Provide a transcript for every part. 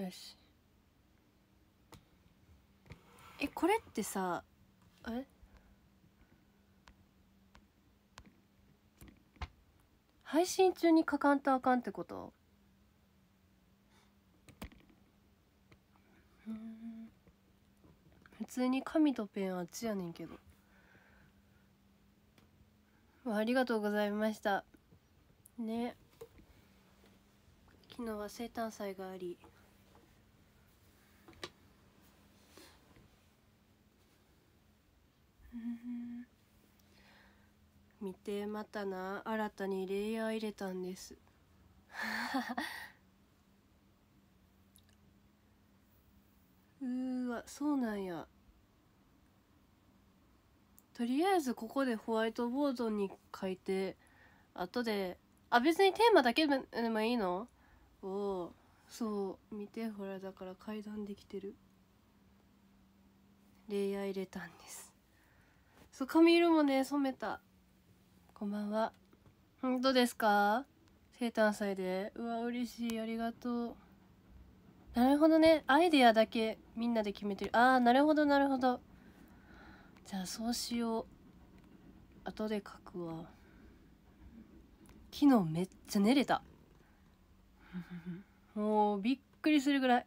よしえこれってさえ配信中に書かんとあかんってこと普通に紙とペンあっちやねんけどありがとうございましたね昨日は生誕祭があり見てまたな新たにレイヤー入れたんです うーわそうなんやとりあえずここでホワイトボードに書いて後であ別にテーマだけでもいいのおおそう見てほらだから階段できてるレイヤー入れたんですそう髪色もね染めたこんばんは本当ですか生誕祭でうわ嬉しいありがとうなるほどねアイデアだけみんなで決めてるああなるほどなるほどじゃあそうしよう後で書くわ昨日めっちゃ寝れた もうびっくりするぐらい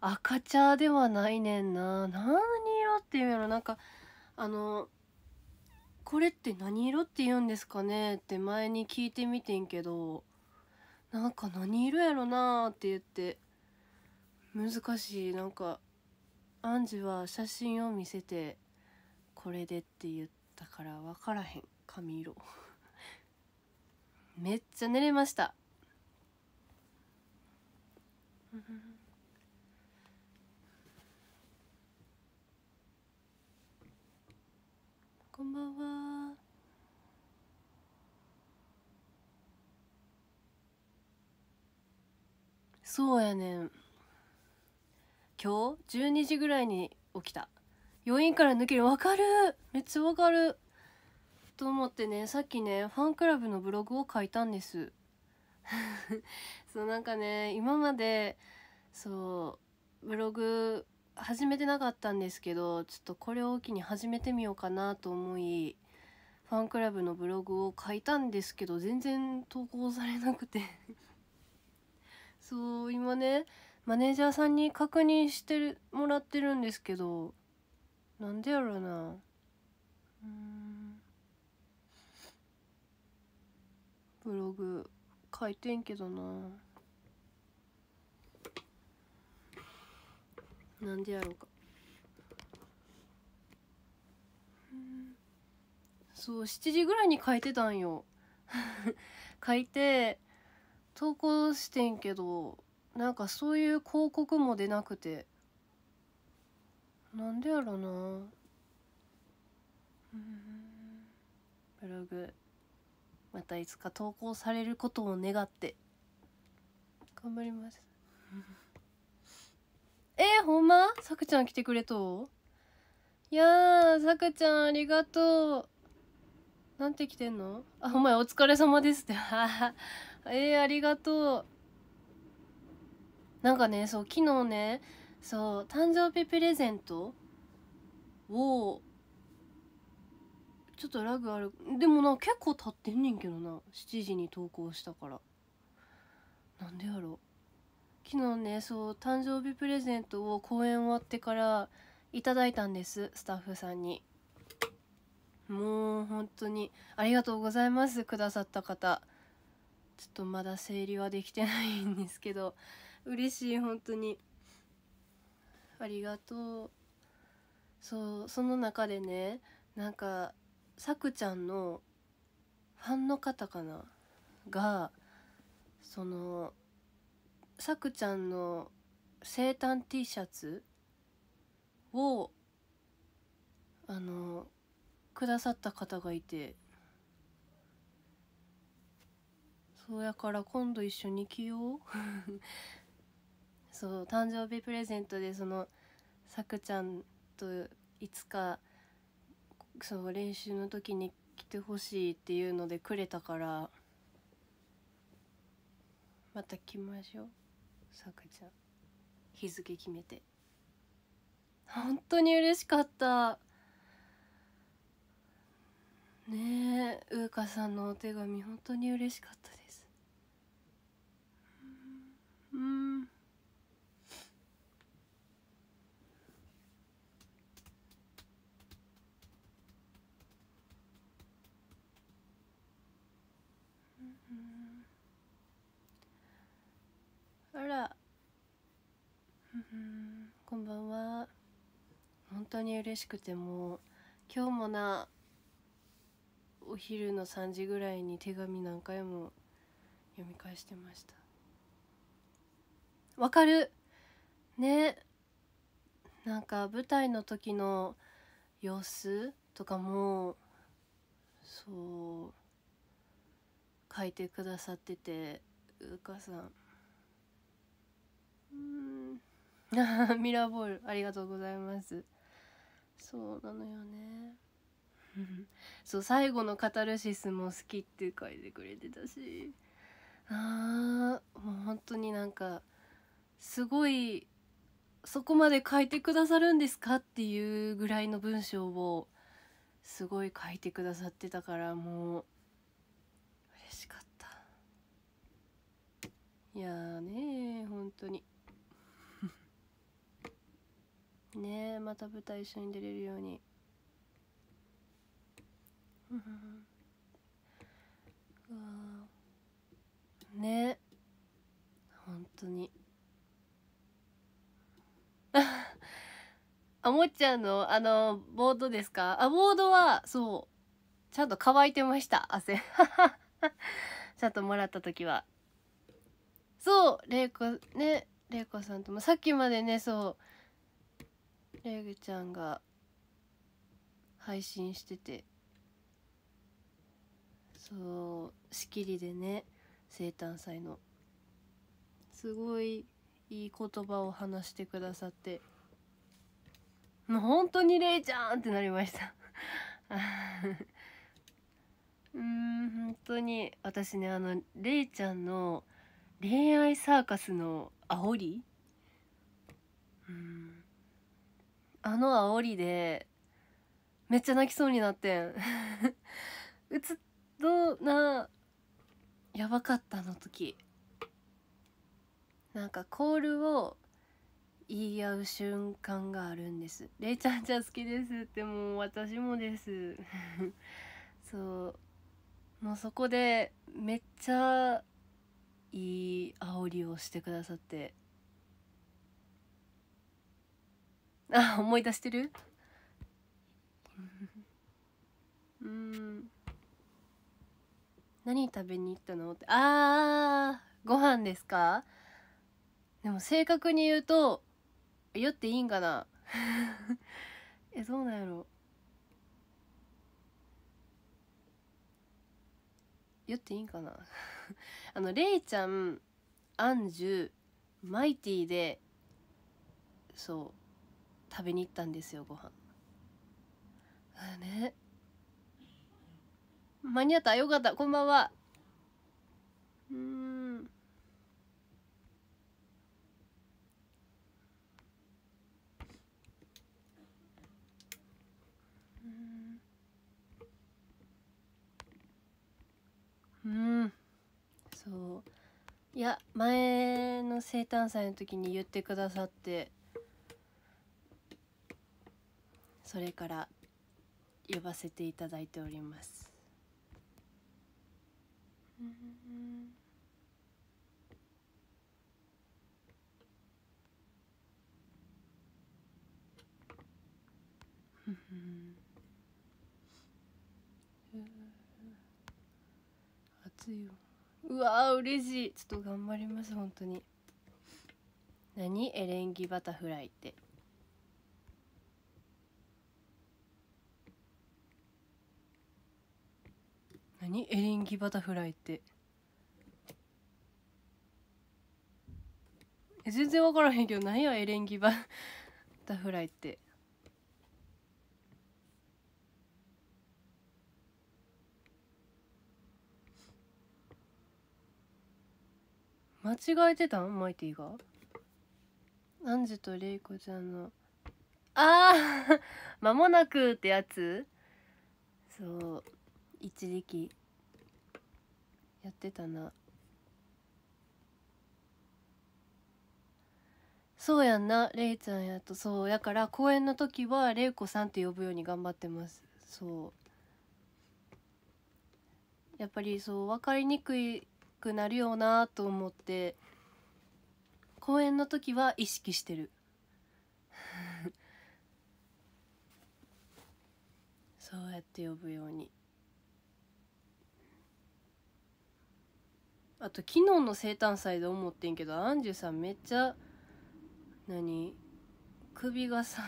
赤茶ではないねんな何色っていうのなんかあのこれって何色って言うんですかねって前に聞いてみてんけどなんか何色やろなーって言って難しいなんかアンジは写真を見せてこれでって言ったから分からへん髪色めっちゃ寝れましたこんばんはそうやねん今日12時ぐらいに起きた余韻から抜けるわかるめっちゃわかると思ってねさっきねファンクラブのブログを書いたんです そうなんかね今までそうブログ始めてなかったんですけどちょっとこれを機に始めてみようかなと思いファンクラブのブログを書いたんですけど全然投稿されなくて そう今ねマネージャーさんに確認してるもらってるんですけどなんでやろなうブログ書いてんけどな。なんでやろうかそう7時ぐらいに書いてたんよ 書いて投稿してんけどなんかそういう広告も出なくてなんでやろうなブログまたいつか投稿されることを願って頑張りますえー、ほんまさくちゃん来てくれといやさくちゃんありがとう。なんて来てんのあ、お前お疲れ様ですって。えー、ありがとう。なんかね、そう、昨日ね、そう、誕生日プレゼントを、ちょっとラグある。でもな、結構経ってんねんけどな。7時に投稿したから。なんでやろう。昨日ねそう誕生日プレゼントを公演終わってからいただいたんですスタッフさんにもう本当にありがとうございますくださった方ちょっとまだ整理はできてないんですけど嬉しい本当にありがとうそうその中でねなんかさくちゃんのファンの方かながそのさくちゃんの生誕 T シャツをあのくださった方がいてそうやから今度一緒に着よう そう誕生日プレゼントでそのさくちゃんといつかそう練習の時に来てほしいっていうのでくれたからまた来ましょう。さくちゃん日付決めて本当に嬉しかったねえうかさんのお手紙本当に嬉しかったですうんあらこんばんは本当に嬉しくてもう今日もなお昼の3時ぐらいに手紙何回も読み返してましたわかるねなんか舞台の時の様子とかもそう書いてくださっててうかさんうん ミラーボールありがとうございますそうなのよね そう最後のカタルシスも好きって書いてくれてたしああ、もう本当になんかすごいそこまで書いてくださるんですかっていうぐらいの文章をすごい書いてくださってたからもう嬉しかったいやーねー本当にねえまた舞台一緒に出れるようにうわねえ本当に あもっちゃんのあのボードですかあボードはそうちゃんと乾いてました汗 ちゃんともらった時はそういこねいこさんともさっきまでねそうレグちゃんが配信しててそう仕切りでね生誕祭のすごいいい言葉を話してくださってもう本当にレイちゃんってなりました うん本当に私ねあのレイちゃんの恋愛サーカスの煽りうんあの煽りでめっちゃ泣きそうになってん うつどなやばかったの時なんかコールを言い合う瞬間があるんです「れいちゃんちゃん好きです」ってもう私もです そうもうそこでめっちゃいい煽りをしてくださってあ思い出してるうん何食べに行ったのってあーご飯ですかでも正確に言うと酔っていいんかな えどうなんやろ酔っていいんかな あのレイちゃんアンジュマイティでそう食べに行ったんですよご飯あね間に合ったよかったこんばんはうんうんそういや前の生誕祭の時に言ってくださってそれから呼ばせていただいております。うん暑いようわー嬉しいちょっと頑張ります本当に何エレンギバタフライってギバタフライってえ全然分からへんけど何やエレンギバタフライって間違えてたんマイティがアンジュとレイコちゃんのああ 間もなくってやつそう一時期やってたなそうやんなれいちゃんやとそうやから公演の時はれいこさんって呼ぶように頑張ってますそうやっぱりそう分かりにくくなるよなと思って公演の時は意識してる そうやって呼ぶように。あと昨日の生誕祭で思ってんけどアンジュさんめっちゃ何首がさ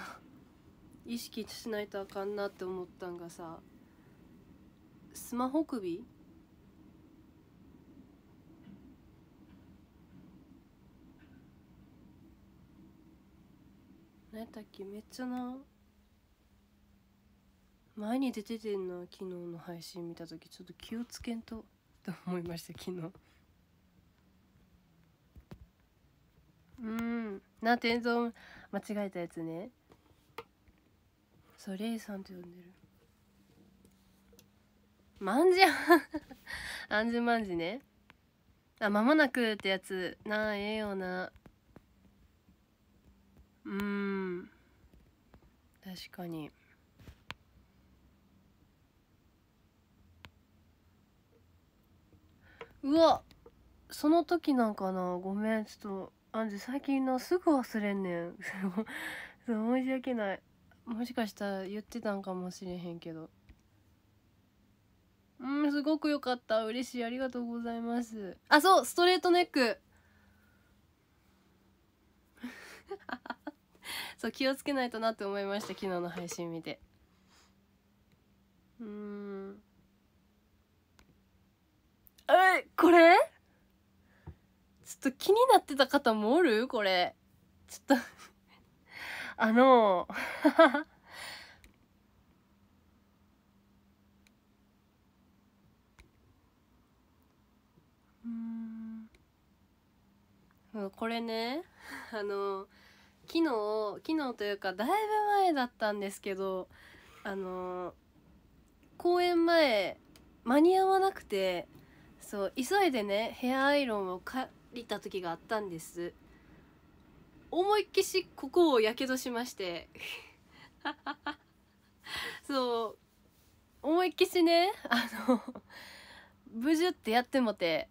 意識しないとあかんなって思ったんがさスマホ首何やったっけめっちゃな前に出ててんな昨日の配信見た時ちょっと気をつけんとって思いました昨日。うんな天井間違えたやつねそうレイさんって呼んでるまんじゃあんじゅまんじねあまもなくってやつなあええよなうん確かにうわその時なんかなごめんちょっとあんた最近のすぐ忘れんねん そう申し訳ないもしかしたら言ってたんかもしれへんけどうんすごく良かった嬉しいありがとうございますあそうストレートネック そう気をつけないとなって思いました昨日の配信見てうんえこれょっと気になってた方もおるこれ。ちょっと あの うんこれね あの昨日昨日というかだいぶ前だったんですけどあの公演前間に合わなくてそう急いでねヘアアイロンをかりた時があったんです思いっきしここをやけどしまして そう思いっきしねあのブジュってやってもて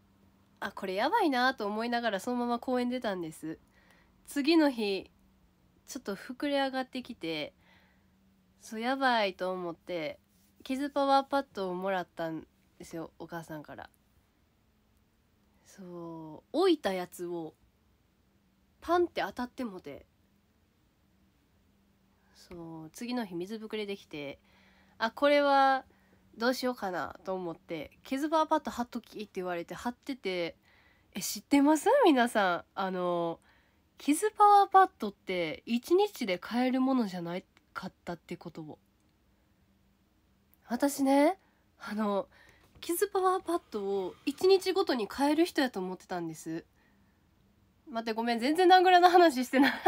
あこれやばいなと思いながらそのまま公園出たんです次の日ちょっと膨れ上がってきてそうやばいと思ってキズパワーパッドをもらったんですよお母さんからそう置いたやつをパンって当たってもてそう次の日水ぶくれできてあこれはどうしようかなと思って「ケズバーパッド貼っとき」って言われて貼っててえ知ってます皆さんあのキズパワーパッドって1日で買えるものじゃないかったってことを私ねあのズパワーパッドを1日ごとに変える人やと思ってたんです待ってごめん全然ナぐらの話してない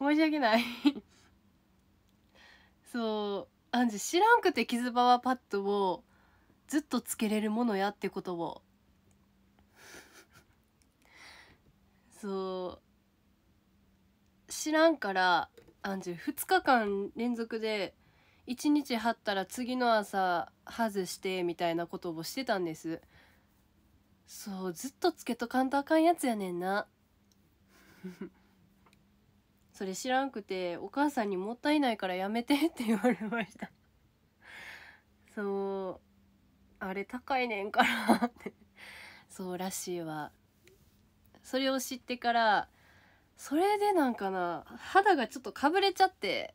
申し訳ないそうあんじ知らんくて傷パワーパッドをずっとつけれるものやってことをそう知らんからあんじ2日間連続で1日貼ったら次の朝外してみたいなことをしてたんですそうずっとつけとかんとあかんやつやねんな それ知らんくてお母さんに「もったいないからやめて」って言われましたそうあれ高いねんからってそうらしいわそれを知ってからそれでなんかな肌がちょっとかぶれちゃって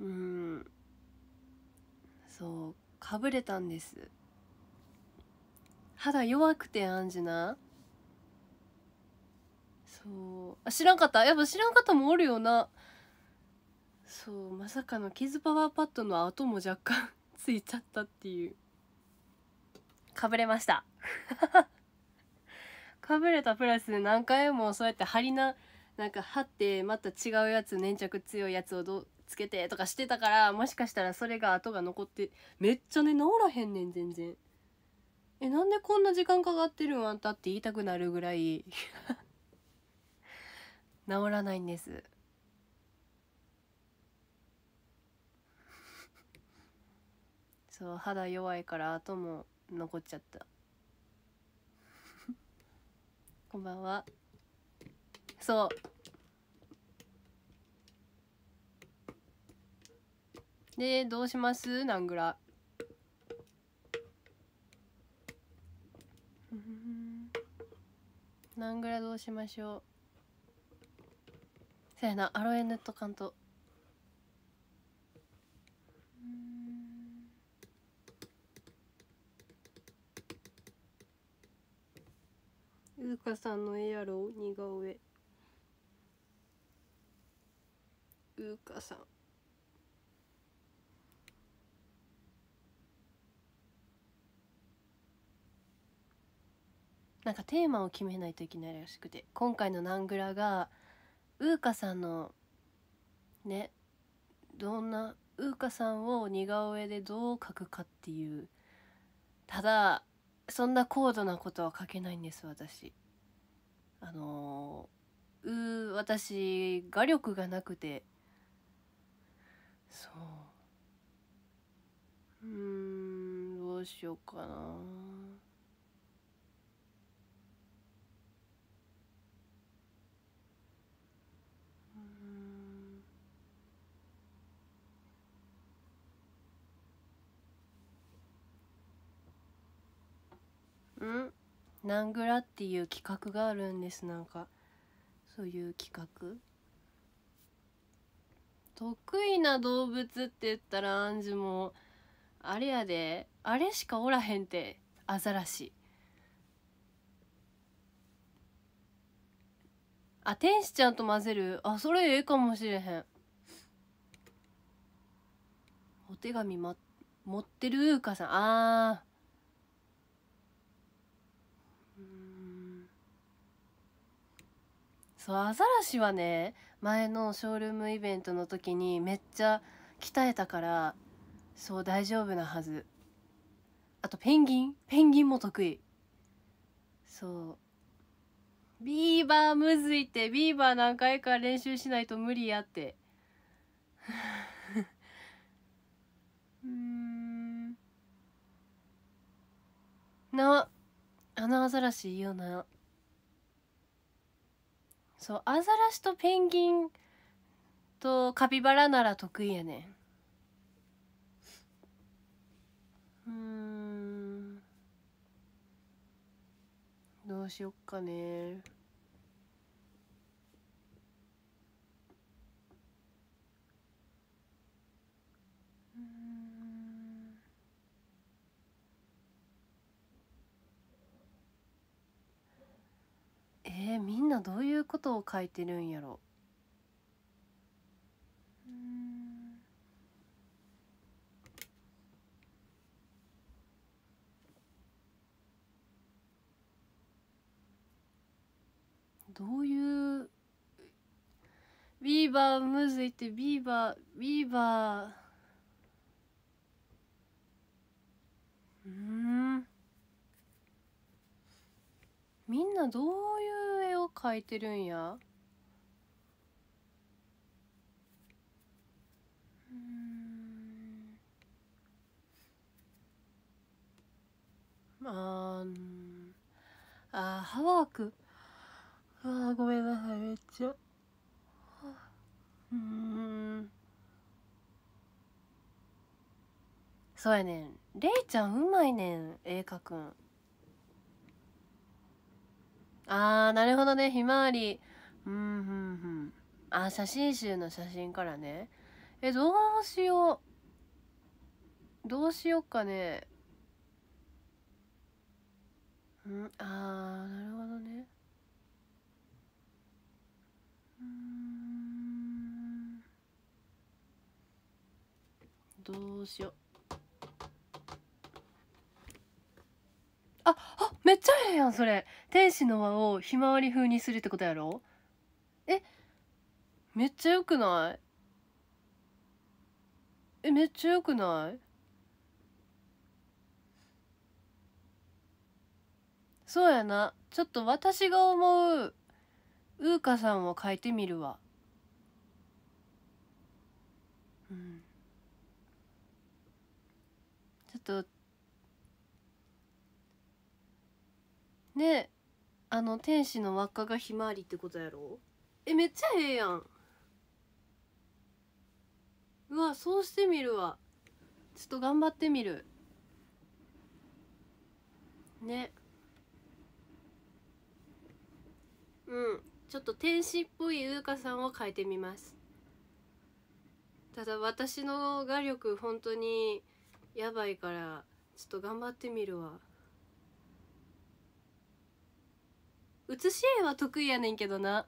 うんそうかぶれたんです肌弱くてアンジナそうあ知らんかったやっぱ知らん方もおるよなそうまさかのキズパワーパッドの後も若干 ついちゃったっていうかぶれました かぶれたプラス何回もそうやって貼りななんか貼ってまた違うやつ粘着強いやつをどつけてとかしてたから、もしかしたらそれが跡が残って、めっちゃね、治らへんねん、全然。え、なんでこんな時間かかってるんあんたって言いたくなるぐらい 治らないんです。そう、肌弱いから後も残っちゃった。こんばんは。そう。でどうしますナングラナングラどうしましょうせやなアロエ塗っとかんとうずかさんの絵やろ似顔絵ううかさんなんかテーマを決めないといけないらしくて今回の「ナングラが」ウーカさんのねどんなウーカさんを似顔絵でどう描くかっていうただそんな高度なことは描けないんです私あのう私画力がなくてそううんどうしようかなんナングラっていう企画があるんですなんかそういう企画得意な動物って言ったらアンジュもあれやであれしかおらへんてアザラシあ天使ちゃんと混ぜるあそれええかもしれへんお手紙、ま、持ってるうかさんああそうアザラシはね前のショールームイベントの時にめっちゃ鍛えたからそう大丈夫なはずあとペンギンペンギンも得意そうビーバーむずいってビーバー何回か練習しないと無理やって うんなアナアザラシいいよなそうアザラシとペンギンとカピバラなら得意やねうんどうしよっかねみんなどういうことを書いてるんやろどういうビーバーむずいってビーバービーバーうんみんなどういう絵を描いてるんやうんああハワークああごめんなさいめっちゃうんそうやねんれいちゃんうまいねん絵描くんああ、なるほどね。ひまわり。うん、うん、うん。あ、写真集の写真からね。え、どうしよう。どうしようかね。うん、ああ、なるほどね。うん。どうしよう。あ、あ、めっちゃええやん、それ。天使の輪をひまわり風にするってことやろえ、めっちゃよくないえ、めっちゃよくないそうやな。ちょっと私が思う、ウーカさんを書いてみるわ。うん。ちょっと、ねあの天使の輪っかがひまわりってことやろえめっちゃええやんうわそうしてみるわちょっと頑張ってみるねうんちょっと天使っぽい優香さんを変えてみますただ私の画力本当にやばいからちょっと頑張ってみるわ。写し絵は得意やねんけどな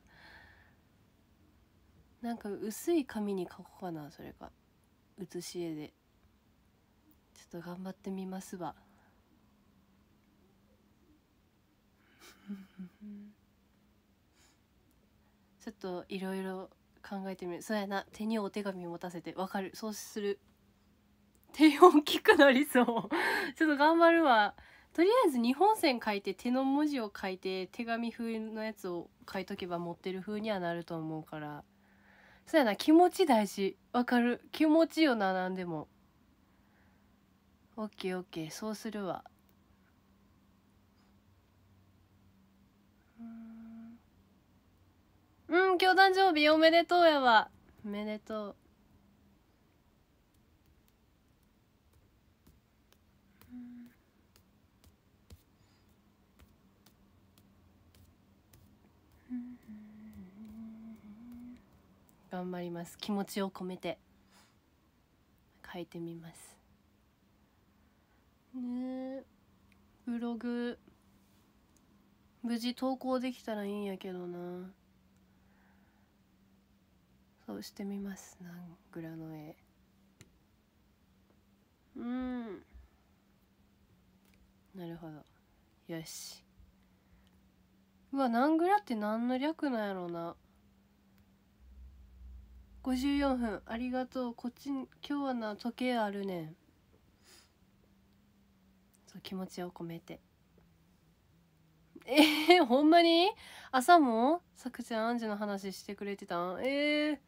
なんか薄い紙に書こうかなそれか写し絵でちょっと頑張ってみますわ ちょっといろいろ考えてみるそうやな手にお手紙持たせてわかるそうする手大きくなりそう ちょっと頑張るわとりあえず日本線書いて手の文字を書いて手紙風のやつを書いとけば持ってる風にはなると思うからそうやな気持ち大事わかる気持ちよな何でもオッケーオッケーそうするわうん今日誕生日おめでとうやわおめでとう頑張ります気持ちを込めて書いてみますねブログ無事投稿できたらいいんやけどなそうしてみますなグラの絵うんなるほどよしうわ何グラって何の略なんやろうな54分ありがとうこっち今日はな時計あるねんそう気持ちを込めてえー、ほんまに朝もさくちゃんアンジュの話してくれてたんえー、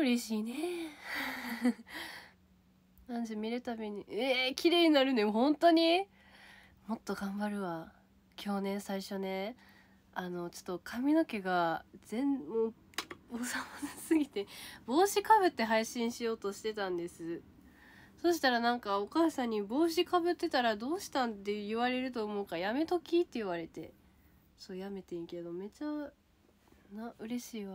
嬉しいね アンジュ見るたびにえー、綺麗になるね本当にもっと頑張るわ今日ね最初ねあのちょっと髪の毛が全もう おさますぎて帽子かぶって配信しようとしてたんですそしたらなんかお母さんに「帽子かぶってたらどうしたん?」って言われると思うかやめとき」って言われてそうやめてんけどめっちゃな嬉しいわ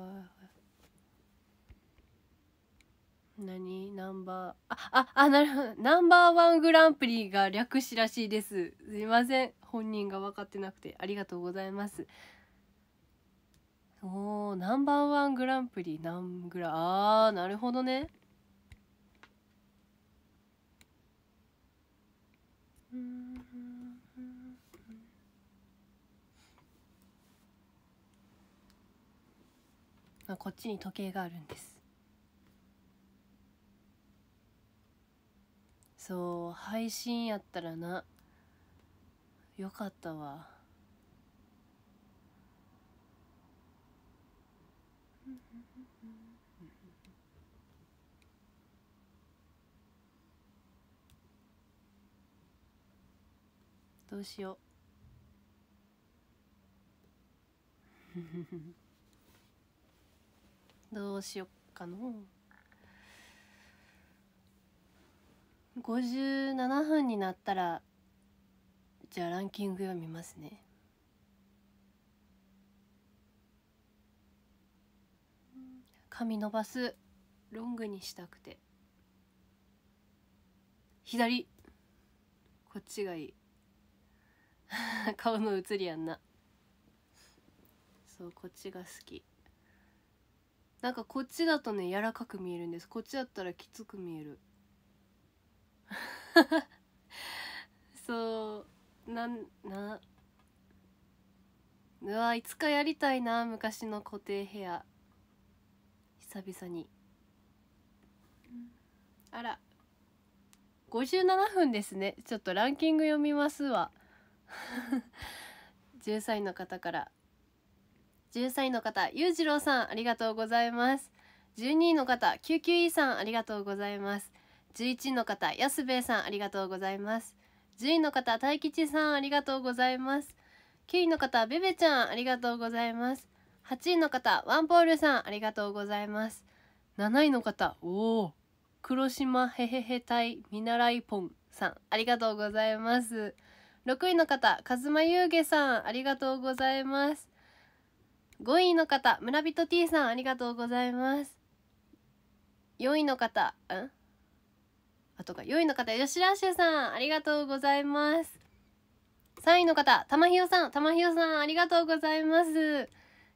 何ナンバーあああなるほどナンバーワングランプリが略しらしいですすいません本人が分かってなくてありがとうございますおーナンバーワングランプリナングラあーなるほどねまあ、こっちに時計があるんですそう配信やったらなよかったわ。どうしよう どうしよっかの57分になったらじゃあランキング読みますね髪伸ばすロングにしたくて左こっちがいい 顔の写りやんなそうこっちが好きなんかこっちだとね柔らかく見えるんですこっちだったらきつく見える そうなんなうわいつかやりたいな昔の固定部屋久々に、うん、あら57分ですねちょっとランキング読みますわ10 歳の方から10歳の方裕次郎さんありがとうございます12位の方救急医さんありがとうございます11位の方安兵衛さんありがとうございます10位の方大吉さんありがとうございます9位の方ベベちゃんありがとうございます8位の方ワンポールさんありがとうございます7位の方おお黒島へへへ隊見習いポンさんありがとうございます6位の方、かずまゆうげさん、ありがとうございます。5位の方、村人 T さん、ありがとうございます。4位の方、んあとか、4位の方、吉田修さん、ありがとうございます。3位の方、玉ひよさん、玉ひよさん、ありがとうございます。2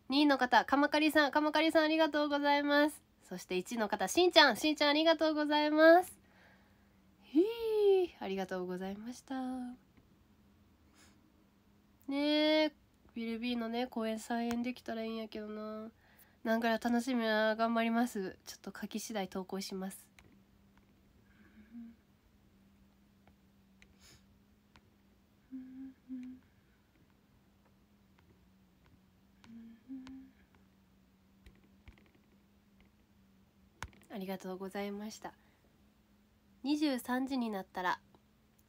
位の方、かまかりさん、かまかりさん、ありがとうございます。そして1位の方、しんちゃん、しんちゃん、ありがとうございます。ひー、ありがとうございました。ねえビルビーのね公演再演できたらいいんやけどな何から楽しみな頑張りますちょっと書き次第投稿しますありがとうございました23時になったら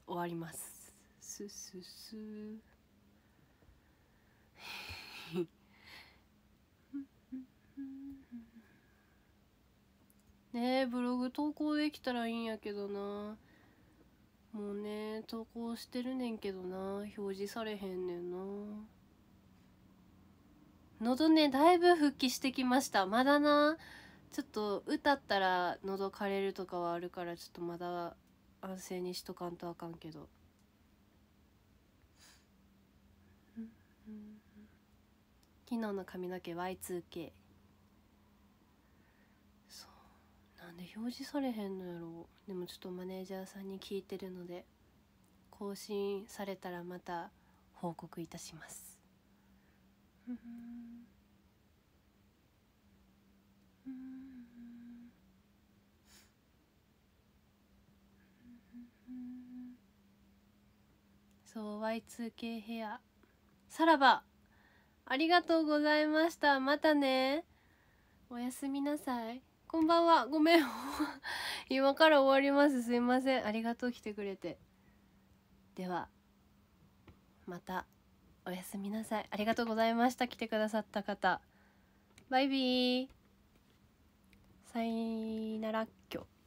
終わりますすすす ねえブログ投稿できたらいいんやけどなもうね投稿してるねんけどな表示されへんねんな喉ねだいぶ復帰してきましたまだなちょっと歌ったら喉枯れるとかはあるからちょっとまだ安静にしとかんとあかんけど。昨日の髪の毛 Y2K そうなんで表示されへんのやろでもちょっとマネージャーさんに聞いてるので更新されたらまた報告いたしますそう Y2K ヘアさらばありがとうございましたまたねおやすみなさいこんばんはごめん 今から終わりますすいませんありがとう来てくれてではまたおやすみなさいありがとうございました来てくださった方バイビーさいならっきょ